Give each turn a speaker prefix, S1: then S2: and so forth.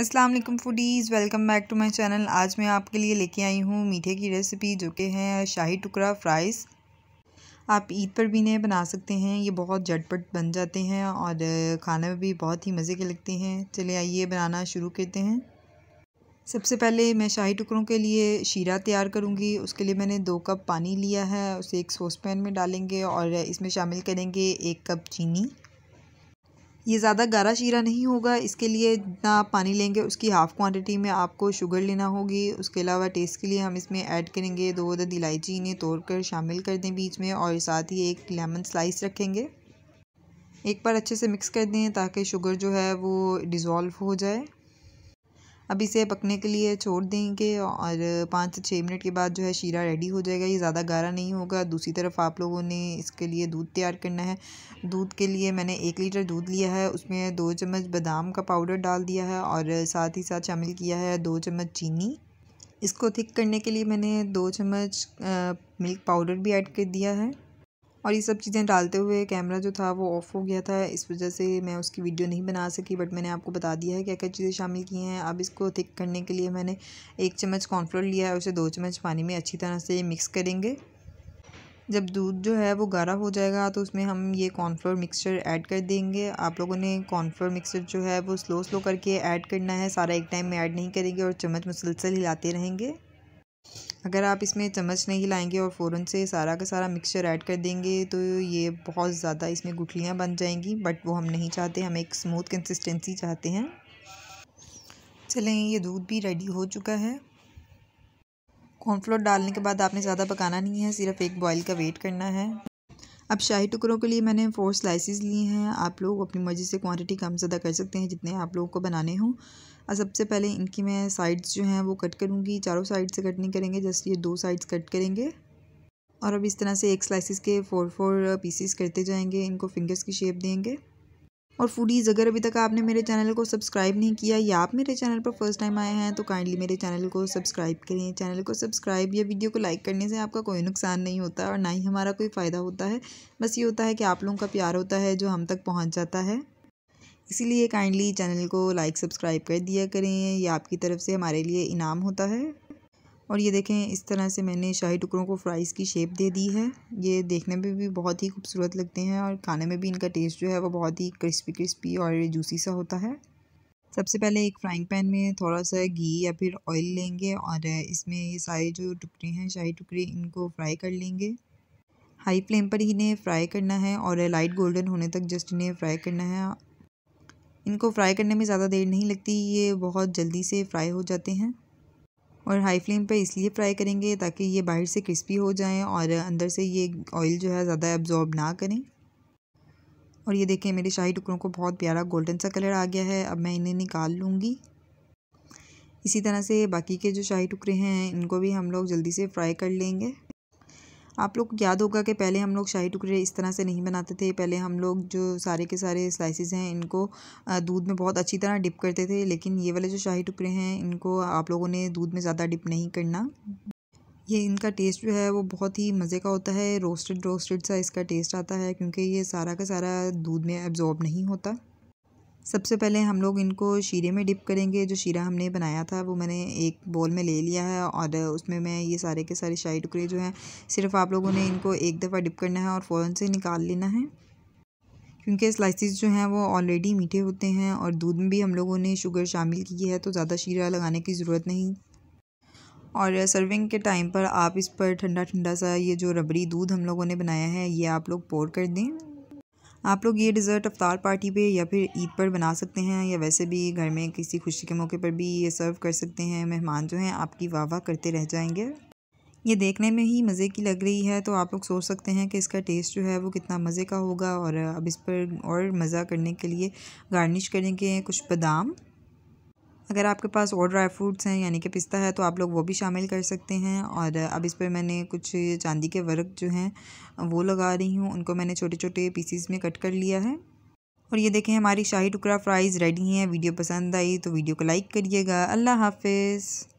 S1: अस्सलाम वालेकुम foodies welcome back to my channel आज मैं आपके लिए लेके आई हूँ मीठे की रेसिपी जो कि है शाही टुकड़ा फ्राइज़ आप ईद पर भी इन्हें बना सकते हैं ये बहुत झटपट बन जाते हैं और खाने में भी बहुत ही मज़े के लगते हैं चले आइए बनाना शुरू करते हैं सबसे पहले मैं शाही टुकड़ों के लिए शीरा तैयार करूँगी उसके लिए मैंने दो कप पानी लिया है उसे एक सॉस पैन में डालेंगे और इसमें शामिल करेंगे एक कप चीनी ये ज़्यादा गारा शीरा नहीं होगा इसके लिए जितना पानी लेंगे उसकी हाफ़ क्वांटिटी में आपको शुगर लेना होगी उसके अलावा टेस्ट के लिए हम इसमें ऐड करेंगे दो अदद इलायची इन्हें तोड़ कर शामिल कर दें बीच में और साथ ही एक लेमन स्लाइस रखेंगे एक बार अच्छे से मिक्स कर दें ताकि शुगर जो है वो डिज़ोल्व हो जाए अब इसे पकने के लिए छोड़ देंगे और पाँच से छः मिनट के बाद जो है शीरा रेडी हो जाएगा ये ज़्यादा गाढ़ा नहीं होगा दूसरी तरफ आप लोगों ने इसके लिए दूध तैयार करना है दूध के लिए मैंने एक लीटर दूध लिया है उसमें दो चम्मच बादाम का पाउडर डाल दिया है और साथ ही साथ शामिल किया है दो चम्मच चीनी इसको थिक करने के लिए मैंने दो चम्मच मिल्क पाउडर भी ऐड कर दिया है और ये सब चीज़ें डालते हुए कैमरा जो था वो ऑफ़ हो गया था इस वजह से मैं उसकी वीडियो नहीं बना सकी बट मैंने आपको बता दिया है क्या क्या चीज़ें शामिल की हैं अब इसको थिक करने के लिए मैंने एक चम्मच कॉर्नफ्लोर लिया है उसे दो चम्मच पानी में अच्छी तरह से मिक्स करेंगे जब दूध जो है वो गाढ़ा हो जाएगा तो उसमें हम ये कॉर्नफ्लोर मिक्सचर ऐड कर देंगे आप लोगों ने कॉर्नफ्लोर मिक्सचर जो है वो स्लो स्लो करके ऐड करना है सारा एक टाइम में ऐड नहीं करेंगे और चम्मच मुसलसल हिलाते रहेंगे अगर आप इसमें चम्मच नहीं लाएंगे और फ़ौरन से सारा का सारा मिक्सचर ऐड कर देंगे तो ये बहुत ज़्यादा इसमें गुठलियाँ बन जाएंगी बट वो हम नहीं चाहते हम एक स्मूथ कंसिस्टेंसी चाहते हैं चलें ये दूध भी रेडी हो चुका है कॉर्नफ्लोर डालने के बाद आपने ज़्यादा पकाना नहीं है सिर्फ एक बॉईल का वेट करना है अब शाही टुकड़ों के लिए मैंने फोर स्लाइसिस लिए हैं आप लोग अपनी मर्ज़ी से क्वांटिटी कम ज़्यादा कर सकते हैं जितने आप लोगों को बनाने हों और सबसे पहले इनकी मैं साइड्स जो हैं वो कट करूँगी चारों साइड से कट नहीं करेंगे जस्ट ये दो साइड्स कट करेंगे और अब इस तरह से एक स्लाइसिस के फोर फोर पीसीस करते जाएंगे इनको फिंगर्स की शेप देंगे और फूडीज़ अगर अभी तक आपने मेरे चैनल को सब्सक्राइब नहीं किया या आप मेरे चैनल पर फर्स्ट टाइम आए हैं तो काइंडली मेरे चैनल को सब्सक्राइब करें चैनल को सब्सक्राइब या वीडियो को लाइक करने से आपका कोई नुकसान नहीं होता और ना ही हमारा कोई फ़ायदा होता है बस ये होता है कि आप लोगों का प्यार होता है जो हम तक पहुँच जाता है इसीलिए काइंडली चैनल को लाइक सब्सक्राइब कर दिया करें ये आपकी तरफ से हमारे लिए इनाम होता है और ये देखें इस तरह से मैंने शाही टुकड़ों को फ्राइज़ की शेप दे दी है ये देखने में भी बहुत ही खूबसूरत लगते हैं और खाने में भी इनका टेस्ट जो है वो बहुत ही क्रिस्पी क्रिस्पी और जूसी सा होता है सबसे पहले एक फ्राइंग पैन में थोड़ा सा घी या फिर ऑयल लेंगे और इसमें ये सारे जो टुकड़े हैं शाही टुकड़े इनको फ्राई कर लेंगे हाई फ्लेम पर ही इन्हें फ्राई करना है और लाइट गोल्डन होने तक जस्ट इन्हें फ्राई करना है इनको फ्राई करने में ज़्यादा देर नहीं लगती ये बहुत जल्दी से फ्राई हो जाते हैं और हाई फ्लेम पे इसलिए फ्राई करेंगे ताकि ये बाहर से क्रिस्पी हो जाएं और अंदर से ये ऑयल जो है ज़्यादा एब्जॉर्ब ना करें और ये देखें मेरे शाही टुकड़ों को बहुत प्यारा गोल्डन सा कलर आ गया है अब मैं इन्हें निकाल लूँगी इसी तरह से बाकी के जो शाही टुकड़े हैं इनको भी हम लोग जल्दी से फ्राई कर लेंगे आप लोग याद होगा कि पहले हम लोग शाही टुकड़े इस तरह से नहीं बनाते थे पहले हम लोग जो सारे के सारे स्लाइसिस हैं इनको दूध में बहुत अच्छी तरह डिप करते थे लेकिन ये वाले जो शाही टुकड़े हैं इनको आप लोगों ने दूध में ज़्यादा डिप नहीं करना ये इनका टेस्ट जो है वो बहुत ही मज़े का होता है रोस्टेड रोस्टेड सा इसका टेस्ट आता है क्योंकि ये सारा का सारा दूध में एब्जॉर्ब नहीं होता सबसे पहले हम लोग इनको शीरे में डिप करेंगे जो शीरा हमने बनाया था वो मैंने एक बोल में ले लिया है और उसमें मैं ये सारे के सारे शाही टुकड़े जो हैं सिर्फ आप लोगों ने इनको एक दफ़ा डिप करना है और फ़ौरन से निकाल लेना है क्योंकि स्लाइसिस जो हैं वो ऑलरेडी मीठे होते हैं और दूध में भी हम लोगों ने शुगर शामिल की है तो ज़्यादा शीरा लगाने की ज़रूरत नहीं और सर्विंग के टाइम पर आप इस पर ठंडा ठंडा सा ये जो रबड़ी दूध हम लोगों ने बनाया है ये आप लोग पोर कर दें आप लोग ये डिज़र्ट अफ्तार पार्टी पे या फिर ईद पर बना सकते हैं या वैसे भी घर में किसी खुशी के मौके पर भी ये सर्व कर सकते हैं मेहमान जो हैं आपकी वाह वाह करते रह जाएंगे ये देखने में ही मज़े की लग रही है तो आप लोग सोच सकते हैं कि इसका टेस्ट जो है वो कितना मज़े का होगा और अब इस पर और मज़ा करने के लिए गार्निश करेंगे कुछ बादाम अगर आपके पास और ड्राई फ्रूट्स हैं यानी कि पिस्ता है तो आप लोग वो भी शामिल कर सकते हैं और अब इस पर मैंने कुछ चांदी के वर्क जो हैं वो लगा रही हूँ उनको मैंने छोटे छोटे पीसीस में कट कर लिया है और ये देखें हमारी शाही टुकड़ा फ्राइज़ रेडी हैं वीडियो पसंद आई तो वीडियो को लाइक करिएगा अल्लाह हाफिज़